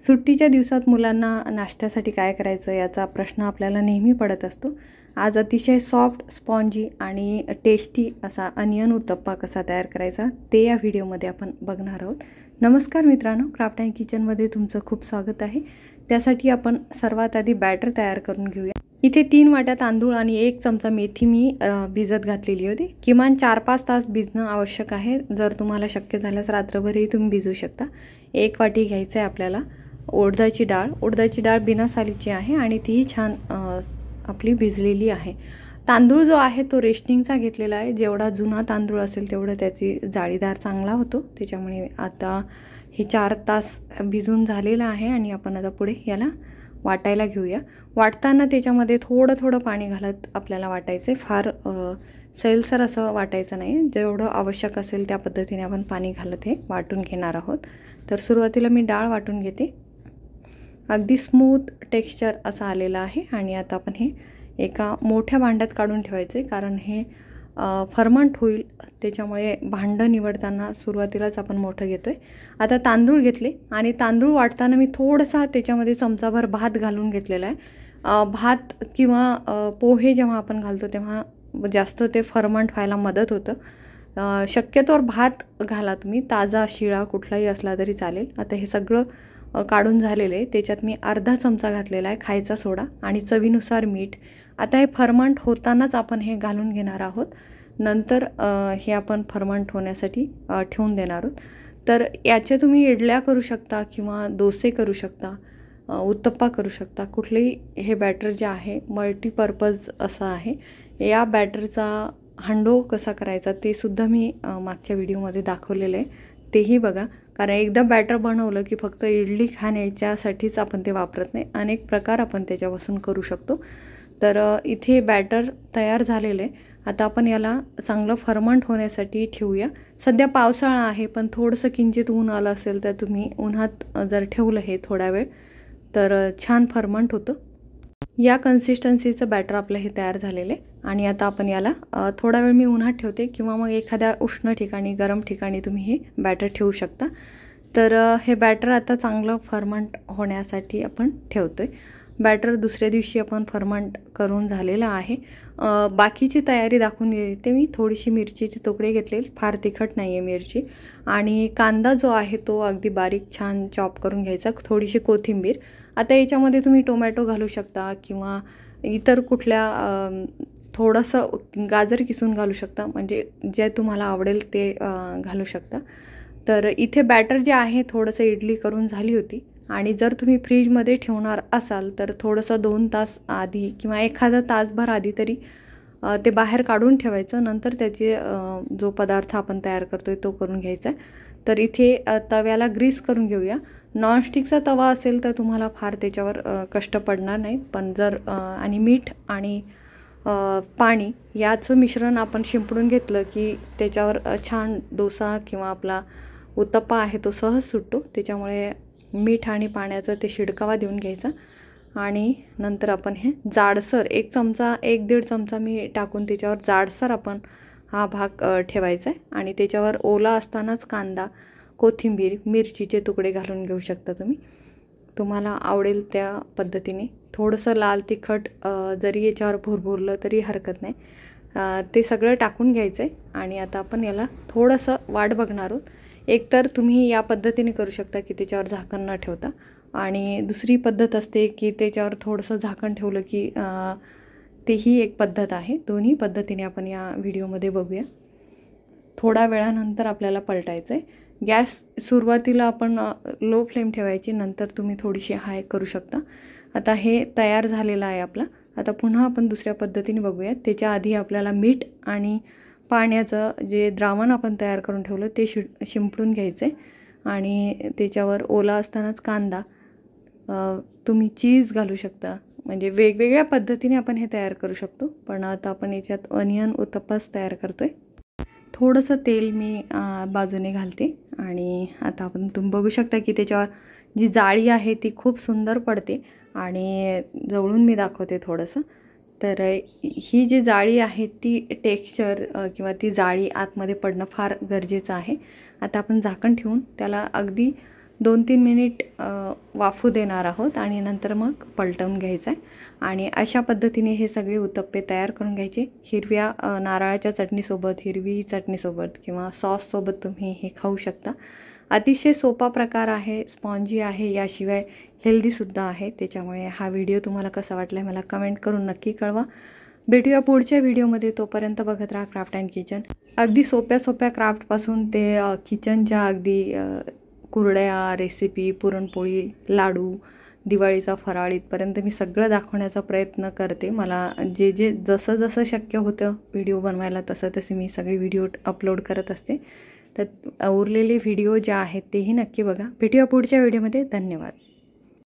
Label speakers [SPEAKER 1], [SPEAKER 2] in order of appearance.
[SPEAKER 1] सुट्टीच्या दिवसात मुलांना नाश्त्यासाठी काय करायचं याचा प्रश्न आपल्याला नेहमी पडत असतो आज अतिशय सॉफ्ट स्पॉन्जी आणि टेस्टी असा अनियन उत्तप्पा कसा तयार करायचा ते या व्हिडिओमध्ये आपण बघणार आहोत नमस्कार मित्रांनो क्राफ्ट अँड किचनमध्ये तुमचं खूप स्वागत आहे त्यासाठी आपण सर्वात आधी बॅटर तयार करून घेऊया इथे तीन वाट्या तांदूळ आणि एक चमचा मेथी मी भिजत घातलेली होती किमान चार पाच तास भिजणं आवश्यक आहे जर तुम्हाला शक्य झाल्यास रात्रभरही तुम्ही भिजू शकता एक वाटी घ्यायचं आहे आपल्याला उडदाची डाळ उडदाची डाळ बिना सालीची आहे आणि तीही छान आपली भिजलेली आहे तांदूळ जो आहे तो रेशनिंगचा घेतलेला आहे जेवढा जुना तांदूळ असेल तेवढा त्याची जाळीदार चांगला होतो त्याच्यामुळे आता हे चार तास भिजून झालेलं आहे आणि आपण आता पुढे याला वाटायला घेऊया वाटताना त्याच्यामध्ये थोडं थोडं पाणी घालत आपल्याला वाटायचं आहे फार सैलसर असं वाटायचं नाही जेवढं आवश्यक असेल त्या पद्धतीने आपण पाणी घालत हे वाटून घेणार आहोत तर सुरुवातीला मी डाळ वाटून घेते अगदी स्मूथ टेक्स्चर असा आलेला आहे आणि आता आपण हे एका मोठ्या भांड्यात काढून ठेवायचे कारण हे फर्मंट होईल त्याच्यामुळे भांडं निवडताना सुरुवातीलाच आपण मोठं घेतो आहे आता तांदूळ घेतले आणि तांदूळ वाटताना मी थोडासा त्याच्यामध्ये चमचाभर भात घालून घेतलेला आहे भात किंवा पोहे जेव्हा आपण घालतो तेव्हा जास्त ते फर्मंट व्हायला मदत होतं शक्यतोवर भात घाला तुम्ही ताजा शिळा कुठलाही असला तरी चालेल आता हे सगळं काढून झालेले त्याच्यात मी अर्धा चमचा घातलेला आहे खायचा सोडा आणि चवीनुसार मीठ आता हे फर्मंट होतानाच आपण हे घालून घेणार आहोत नंतर हे आपण फर्मंट होण्यासाठी ठेवून देणार आहोत तर याचे तुम्ही इडल्या करू शकता किंवा डोसे करू शकता उत्तप्पा करू शकता कुठलेही हे बॅटर जे आहे मल्टीपर्पज असं आहे या बॅटरचा हांडो कसा करायचा ते सुद्धा मी मागच्या व्हिडिओमध्ये दाखवलेलं आहे तेही बघा कारण एकदा बॅटर बनवलं की फक्त इडली खाण्याच्यासाठीच आपण ते वापरत नाही अनेक प्रकार आपण त्याच्यापासून करू शकतो तर इथे बॅटर तयार झालेलं आहे आता आपण याला चांगलं फर्मंट होण्यासाठी ठेवूया सध्या पावसाळा आहे पण थोडंसं किंचित ऊन आलं असेल तर तुम्ही उन्हात जर ठेवलं हे थोडा वेळ तर छान फर्मंट होतं या कन्सिस्टन्सीचं बॅटर आपलं हे तयार झालेलं आहे आणि आता आपण याला थोडा वेळ मी उन्हात ठेवते किंवा मग एखाद्या उष्ण ठिकाणी गरम ठिकाणी तुम्ही हे बॅटर ठेवू शकता तर हे बॅटर आता चांगलं फर्मंट होण्यासाठी आपण ठेवतो आहे बॅटर दुसऱ्या दिवशी आपण फर्मंट करून झालेला आहे बाकीची तयारी दाखवून देते मी थोडीशी मिरचीचे तुकडे घेतले फार तिखट नाही आहे मिरची आणि कांदा जो आहे तो अगदी बारीक छान चॉप करून घ्यायचा थोडीशी कोथिंबीर आता याच्यामध्ये तुम्ही टोमॅटो घालू शकता किंवा इतर कुठल्या थोडंसं गाजर किसून घालू शकता म्हणजे जे तुम्हाला आवडेल ते घालू शकता तर इथे बॅटर जे आहे थोडंसं इडली करून झाली होती आणि जर तुम्ही फ्रीजमध्ये ठेवणार असाल तर थोडंसं दोन तास आधी किंवा एखादा तासभर आधी तरी ते बाहेर काढून ठेवायचं नंतर त्याचे जो पदार्थ आपण तयार करतो आहे तो करून घ्यायचा आहे तर इथे तव्याला ग्रीस करून घेऊया नॉनस्टिकचा तवा असेल तर तुम्हाला फार त्याच्यावर कष्ट पडणार नाही पण जर आणि मीठ आणि पाणी याचं मिश्रण आपण शिंपडून घेतलं की त्याच्यावर छान डोसा किंवा आपला उत्तप्पा आहे तो सहज सुटतो त्याच्यामुळे मीठ आणि पाण्याचं ते शिडकावा देऊन घ्यायचा आणि नंतर आपण हे जाडसर एक चमचा एक दीड चमचा मी टाकून त्याच्यावर जाडसर आपण हा भाग ठेवायचा आहे आणि त्याच्यावर ओला असतानाच कांदा कोथिंबीर मिरचीचे तुकडे घालून घेऊ शकता तुम्ही तुम्हाला आवडेल त्या पद्धतीने थोडंसं लाल तिखट जरी याच्यावर भुरभुरलं तरी हरकत नाही ते सगळं टाकून घ्यायचं आहे आणि आता आपण याला थोडंसं वाट बघणार आहोत एकतर तुम्ही या पद्धतीने करू शकता की त्याच्यावर झाकण न ठेवता आणि दुसरी पद्धत असते की त्याच्यावर थोडंसं झाकण ठेवलं की तेही एक पद्धत आहे दोन्ही पद्धतीने आपण या व्हिडिओमध्ये बघूया थोडा वेळानंतर आपल्याला पलटायचं आहे गॅस सुरुवातीला आपण लो फ्लेम ठेवायची नंतर तुम्ही थोडीशी हाय करू शकता आता हे तयार झालेलं आहे आपला आता पुन्हा आपण दुसऱ्या पद्धतीने बघूया त्याच्या आधी आपल्याला मीठ आणि पाण्याचं जे द्रावण आपण तयार करून ठेवलं ते शि शिंपडून घ्यायचे आणि त्याच्यावर ओला असतानाच कांदा तुम्ही चीज घालू शकता म्हणजे वेगवेगळ्या पद्धतीने आपण हे तयार करू शकतो पण आता आपण याच्यात अनियन उत्तप्पाच तयार करतो आहे थोडंसं तेल मी बाजूने घालते आणि आता आपण तुम्ही बघू शकता की त्याच्यावर जी जाळी आहे ती खूप सुंदर पडते आणि जवळून मी दाखवते थोडंसं तर ही जी जाळी आहे ती टेक्स्चर किंवा ती जाळी आतमध्ये पडणं फार गरजेचं आहे आता आपण झाकण ठेवून त्याला अगदी दोन तीन मिनिट वाफू देणार आहोत आणि नंतर मग पलटवून घ्यायचं आहे आणि अशा पद्धतीने हे सगळे उतप्पे तयार करून घ्यायचे हिरव्या नारळाच्या चटणीसोबत हिरवी चटणीसोबत किंवा सॉससोबत तुम्ही हे खाऊ शकता अतिशय सोपा प्रकार आहे स्पॉन्जी आहे याशिवाय हेल्दीसुद्धा आहे त्याच्यामुळे हा व्हिडिओ तुम्हाला कसा वाटला आहे मला कमेंट करून नक्की कळवा भेटूया पुढच्या व्हिडिओमध्ये तोपर्यंत बघत राहा क्राफ्ट अँड किचन अगदी सोप्या सोप्या क्राफ्टपासून ते किचनच्या अगदी कुरड्या रेसिपी पुरणपोळी लाडू दिवाळीचा फराळ इथपर्यंत मी सगळं दाखवण्याचा प्रयत्न करते मला जे जे जसं जसं शक्य होतं व्हिडिओ बनवायला तसं तसे मी सगळे व्हिडिओ अपलोड करत असते तर उरलेले व्हिडिओ जे आहेत तेही नक्की बघा भेटूया पुढच्या व्हिडिओमध्ये धन्यवाद